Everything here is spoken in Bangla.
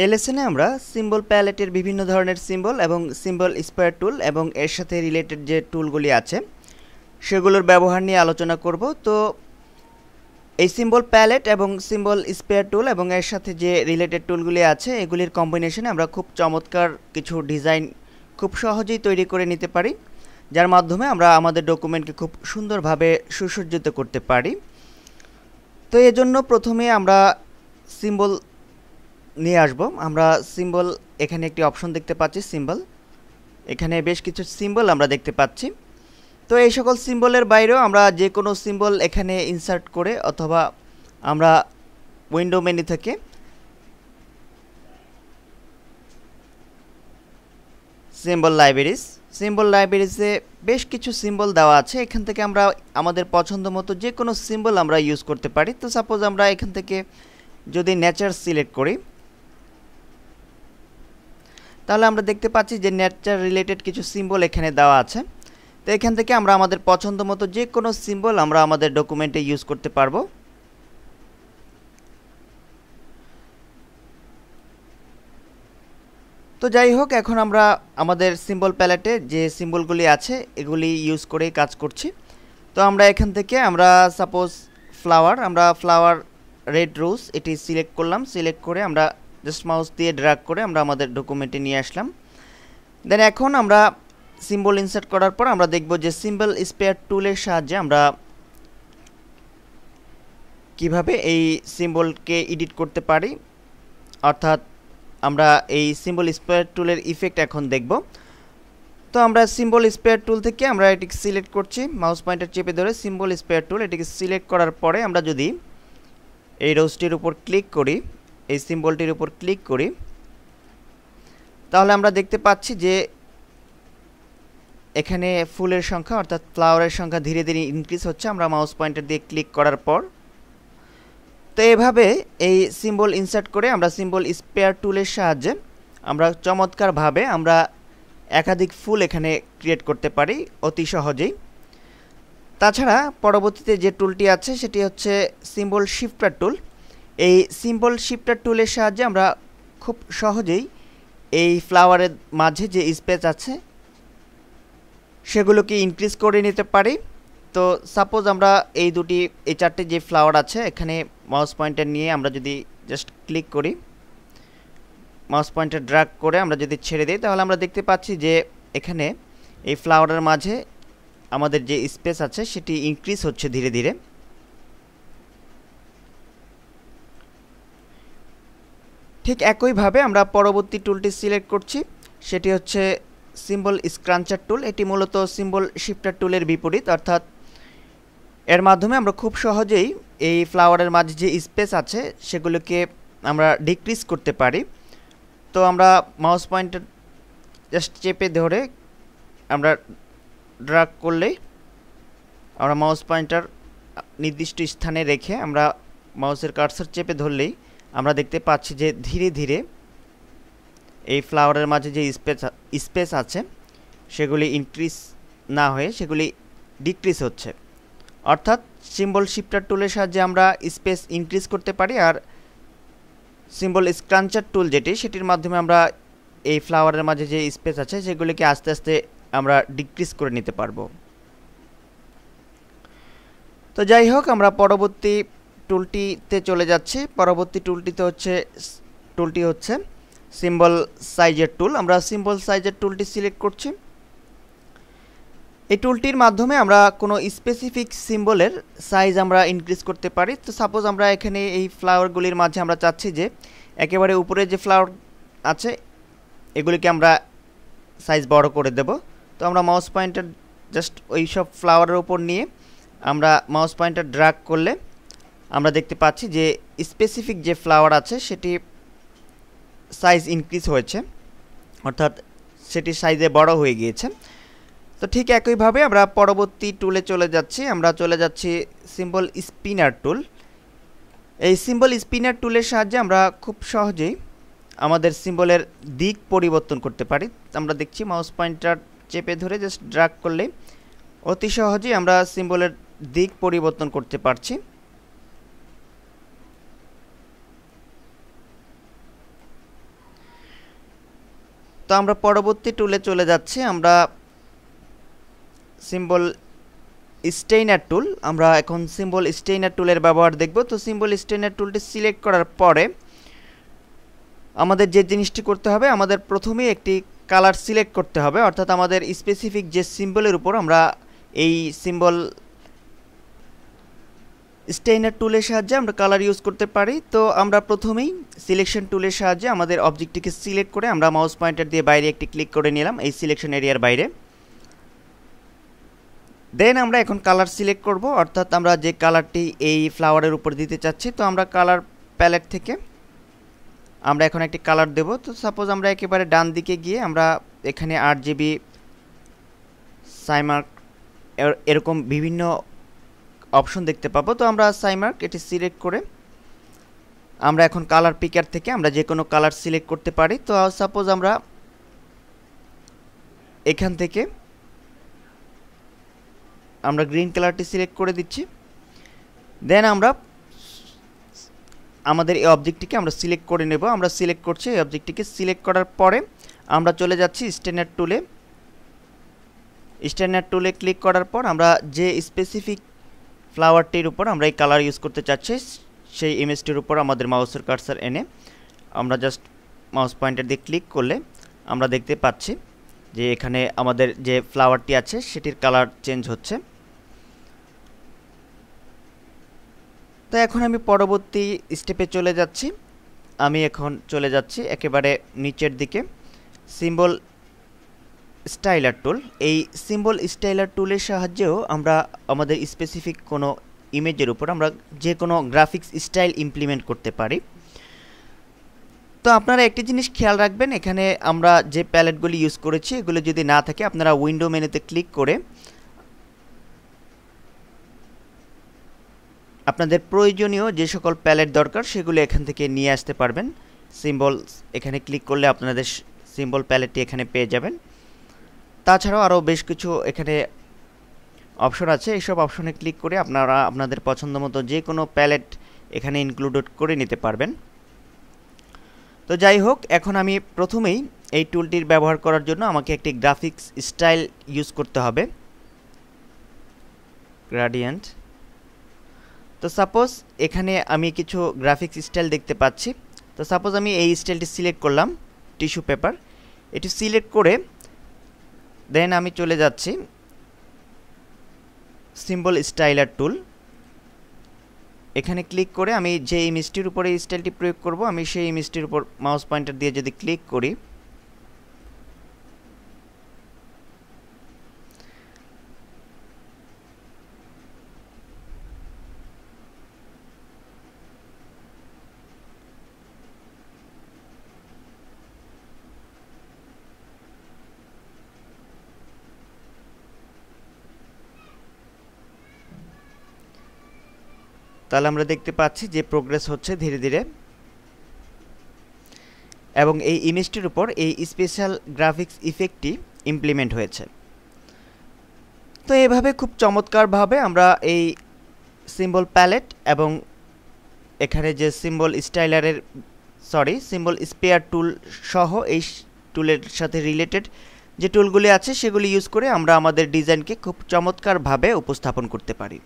এই লেসনে আমরা সিম্বল প্যালেটের বিভিন্ন ধরনের সিম্বল এবং সিম্বল স্পেয়ার টুল এবং এর সাথে রিলেটেড যে টুলগুলি আছে সেগুলোর ব্যবহার নিয়ে আলোচনা করব তো এই সিম্বল প্যালেট এবং সিম্বল স্পেয়ার টুল এবং এর সাথে যে রিলেটেড টুলগুলি আছে এগুলির কম্বিনেশনে আমরা খুব চমৎকার কিছু ডিজাইন খুব সহজেই তৈরি করে নিতে পারি যার মাধ্যমে আমরা আমাদের ডকুমেন্টকে খুব সুন্দরভাবে সুসজ্জিত করতে পারি তো এজন্য প্রথমে আমরা সিম্বল নিয়ে আসব আমরা সিম্বল এখানে একটি অপশন দেখতে পাচ্ছি সিম্বল এখানে বেশ কিছু সিম্বল আমরা দেখতে পাচ্ছি তো এই সকল সিম্বলের বাইরেও আমরা যে কোনো সিম্বল এখানে ইনসার্ট করে অথবা আমরা উইন্ডো মেনি থেকে সিম্বল লাইব্রেরিজ সিম্বল লাইব্রেরিজে বেশ কিছু সিম্বল দেওয়া আছে এখান থেকে আমরা আমাদের পছন্দ মতো যে কোনো সিম্বল আমরা ইউজ করতে পারি তো সাপোজ আমরা এখান থেকে যদি নেচার সিলেক্ট করি তাহলে আমরা দেখতে পাচ্ছি যে নেচার রিলেটেড কিছু সিম্বল এখানে দেওয়া আছে তো এখান থেকে আমরা আমাদের পছন্দ মতো যে কোনো সিম্বল আমরা আমাদের ডকুমেন্টে ইউজ করতে পারবো তো যাই হোক এখন আমরা আমাদের সিম্বল প্যালেটে যে সিম্বলগুলি আছে এগুলি ইউজ করেই কাজ করছি তো আমরা এখান থেকে আমরা সাপোজ ফ্লাওয়ার আমরা ফ্লাওয়ার রেড রোজ এটি সিলেক্ট করলাম সিলেক্ট করে আমরা জাস্ট মাউস দিয়ে ড্রাগ করে আমরা আমাদের ডকুমেন্টে নিয়ে আসলাম দেন এখন আমরা সিম্বল ইনসার্ট করার পর আমরা দেখব যে সিম্বল স্পেয়ার টুলের সাহায্যে আমরা কিভাবে এই সিম্বলকে এডিট করতে পারি অর্থাৎ আমরা এই সিম্বল স্পেয়ার টুলের ইফেক্ট এখন দেখব তো আমরা সিম্বল স্পেয়ার টুল থেকে আমরা এটিকে সিলেক্ট করছি মাউস পয়েন্টার চেপে ধরে সিম্বল স্পেয়ার টুল এটিকে সিলেক্ট করার পরে আমরা যদি এই রোজটির উপর ক্লিক করি এই সিম্বলটির উপর ক্লিক করি তাহলে আমরা দেখতে পাচ্ছি যে এখানে ফুলের সংখ্যা অর্থাৎ ফ্লাওয়ারের সংখ্যা ধীরে ধীরে ইনক্রিজ হচ্ছে আমরা মাউস পয়েন্টার দিয়ে ক্লিক করার পর তো এভাবে এই সিম্বল ইনসার্ট করে আমরা সিম্বল স্পেয়ার টুলের সাহায্যে আমরা চমৎকারভাবে আমরা একাধিক ফুল এখানে ক্রিয়েট করতে পারি অতি সহজেই তাছাড়া পরবর্তীতে যে টুলটি আছে সেটি হচ্ছে সিম্বল শিফটার টুল এই সিম্পল শিফটার টুলের সাহায্যে আমরা খুব সহজেই এই ফ্লাওয়ারের মাঝে যে স্পেস আছে সেগুলোকে ইনক্রিজ করে নিতে পারি তো সাপোজ আমরা এই দুটি এই চারটে যে ফ্লাওয়ার আছে এখানে মাউস পয়েন্টার নিয়ে আমরা যদি জাস্ট ক্লিক করি মাউস পয়েন্টার ড্রাগ করে আমরা যদি ছেড়ে দিই তাহলে আমরা দেখতে পাচ্ছি যে এখানে এই ফ্লাওয়ারের মাঝে আমাদের যে স্পেস আছে সেটি ইনক্রিজ হচ্ছে ধীরে ধীরে ঠিক একইভাবে আমরা পরবর্তী টুলটি সিলেক্ট করছি সেটি হচ্ছে সিম্বল স্ক্রাঞ্চার টুল এটি মূলত সিম্বল শিফটার টুলের বিপরীত অর্থাৎ এর মাধ্যমে আমরা খুব সহজেই এই ফ্লাওয়ারের মাঝে যে স্পেস আছে সেগুলোকে আমরা ডিক্রিজ করতে পারি তো আমরা মাউস পয়েন্টার জাস্ট চেপে ধরে আমরা ড্রাগ করলেই আমরা মাউস পয়েন্টার নির্দিষ্ট স্থানে রেখে আমরা মাউসের কার্সার চেপে ধরলেই আমরা দেখতে পাচ্ছি যে ধীরে ধীরে এই ফ্লাওয়ারের মাঝে যে স্পেস স্পেস আছে সেগুলি ইনক্রিজ না হয়ে সেগুলি ডিক্রিজ হচ্ছে অর্থাৎ সিম্বল শিফটার টুলের সাহায্যে আমরা স্পেস ইনক্রিজ করতে পারি আর সিম্বল স্ক্রাঞ্চার টুল যেটি সেটির মাধ্যমে আমরা এই ফ্লাওয়ারের মাঝে যে স্পেস আছে সেগুলিকে আস্তে আস্তে আমরা ডিক্রিজ করে নিতে পারবো তো যাই হোক আমরা পরবর্তী টুলটিতে চলে যাচ্ছি পরবর্তী টুলটিতে হচ্ছে টুলটি হচ্ছে সিম্বল সাইজের টুল আমরা সিম্বল সাইজের টুলটি সিলেক্ট করছি এই টুলটির মাধ্যমে আমরা কোনো স্পেসিফিক সিম্বলের সাইজ আমরা ইনক্রিজ করতে পারি তো সাপোজ আমরা এখানে এই ফ্লাওয়ারগুলির মাঝে আমরা চাচ্ছি যে একেবারে উপরে যে ফ্লাওয়ার আছে এগুলিকে আমরা সাইজ বড় করে দেব তো আমরা মাউস পয়েন্টার জাস্ট ওই সব ফ্লাওয়ারের উপর নিয়ে আমরা মাউস পয়েন্টার ড্রাগ করলে আমরা দেখতে পাচ্ছি যে স্পেসিফিক যে ফ্লাওয়ার আছে সেটি সাইজ ইনক্রিজ হয়েছে অর্থাৎ সেটি সাইজে বড় হয়ে গিয়েছে তো ঠিক একইভাবে আমরা পরবর্তী টুলে চলে যাচ্ছি আমরা চলে যাচ্ছি সিম্বল স্পিনার টুল এই সিম্বল স্পিনার টুলের সাহায্যে আমরা খুব সহজেই আমাদের সিম্বলের দিক পরিবর্তন করতে পারি আমরা দেখছি মাউস পয়েন্টার চেপে ধরে জাস্ট ড্রাগ করলে অতি সহজেই আমরা সিম্বলের দিক পরিবর্তন করতে পারছি তো আমরা পরবর্তী টুলে চলে যাচ্ছি আমরা সিম্বল স্টেইনার টুল আমরা এখন সিম্বল স্টেইনার টুলের ব্যবহার দেখব তো সিম্বল স্টেইনার টুলটি সিলেক্ট করার পরে আমাদের যে জিনিসটি করতে হবে আমাদের প্রথমেই একটি কালার সিলেক্ট করতে হবে অর্থাৎ আমাদের স্পেসিফিক যে সিম্বলের উপর আমরা এই সিম্বল স্টেইনার টুলের সাহায্যে আমরা কালার ইউজ করতে পারি তো আমরা প্রথমেই সিলেকশন টুলের সাহায্যে আমাদের অবজেক্টটিকে সিলেক্ট করে আমরা মাউস পয়েন্টার দিয়ে বাইরে একটি ক্লিক করে নিলাম এই সিলেকশন এরিয়ার বাইরে দেন আমরা এখন কালার সিলেক্ট করব অর্থাৎ আমরা যে কালারটি এই ফ্লাওয়ারের উপর দিতে চাচ্ছি তো আমরা কালার প্যালেট থেকে আমরা এখন একটি কালার দেব তো সাপোজ আমরা একেবারে ডান দিকে গিয়ে আমরা এখানে আট জিবি সাইমার্ক এরকম বিভিন্ন অপশন দেখতে পাবো তো আমরা সাইমার্ক এটি সিলেক্ট করে আমরা এখন কালার পিকার থেকে আমরা যে কোনো কালার সিলেক্ট করতে পারি তো সাপোজ আমরা এখান থেকে আমরা গ্রিন কালারটি সিলেক্ট করে দিচ্ছি দেন আমরা আমাদের এই অবজেক্টটিকে আমরা সিলেক্ট করে নেব আমরা সিলেক্ট করছি এই অবজেক্টটিকে সিলেক্ট করার পরে আমরা চলে যাচ্ছি স্ট্যান্ডার্ড টুলে স্ট্যান্ডার্ড টুলে ক্লিক করার পর আমরা যে স্পেসিফিক ফ্লাওয়ারটির উপর আমরা এই কালার ইউজ করতে চাচ্ছি সেই ইমেজটির উপর আমাদের মাউসের কার্সার এনে আমরা জাস্ট মাউস পয়েন্টার দিয়ে ক্লিক করলে আমরা দেখতে পাচ্ছি যে এখানে আমাদের যে ফ্লাওয়ারটি আছে সেটির কালার চেঞ্জ হচ্ছে তো এখন আমি পরবর্তী স্টেপে চলে যাচ্ছি আমি এখন চলে যাচ্ছি একেবারে নিচের দিকে সিম্বল স্টাইলার টুল এই সিম্বল স্টাইলার টুলের সাহায্যেও আমরা আমাদের স্পেসিফিক কোনো ইমেজের উপর আমরা যে কোনো গ্রাফিক্স স্টাইল ইমপ্লিমেন্ট করতে পারি তো আপনারা একটি জিনিস খেয়াল রাখবেন এখানে আমরা যে প্যালেটগুলি ইউজ করেছি এগুলো যদি না থাকে আপনারা উইন্ডো মেনুতে ক্লিক করে আপনাদের প্রয়োজনীয় যে সকল প্যালেট দরকার সেগুলো এখান থেকে নিয়ে আসতে পারবেন সিম্বল এখানে ক্লিক করলে আপনাদের সিম্বল প্যালেটটি এখানে পেয়ে যাবেন তাছাড়াও আরও বেশ কিছু এখানে অপশন আছে এইসব অপশনে ক্লিক করে আপনারা আপনাদের পছন্দ মতো যে কোনো প্যালেট এখানে ইনক্লুডেড করে নিতে পারবেন তো যাই হোক এখন আমি প্রথমেই এই টুলটির ব্যবহার করার জন্য আমাকে একটি গ্রাফিক্স স্টাইল ইউজ করতে হবে গ্রাডিয়েন্ট তো সাপোজ এখানে আমি কিছু গ্রাফিক্স স্টাইল দেখতে পাচ্ছি তো সাপোজ আমি এই স্টাইলটি সিলেক্ট করলাম টিস্যু পেপার এটি সিলেক্ট করে দেন আমি চলে যাচ্ছি সিম্বল স্টাইলার টুল এখানে ক্লিক করে আমি যে ইমেজটির উপরে স্টাইলটি প্রয়োগ করব আমি সেই ইমেজটির উপর মাউস পয়েন্টার দিয়ে যদি ক্লিক করি তাহলে আমরা দেখতে পাচ্ছি যে প্রোগ্রেস হচ্ছে ধীরে ধীরে এবং এই ইমেজটির উপর এই স্পেশাল গ্রাফিক্স ইফেক্টটি ইমপ্লিমেন্ট হয়েছে তো এভাবে খুব চমৎকারভাবে আমরা এই সিম্বল প্যালেট এবং এখানে যে সিম্বল স্টাইলারের সরি সিম্বল স্পেয়ার টুল সহ এই টুলের সাথে রিলেটেড যে টুলগুলি আছে সেগুলি ইউজ করে আমরা আমাদের ডিজাইনকে খুব চমৎকারভাবে উপস্থাপন করতে পারি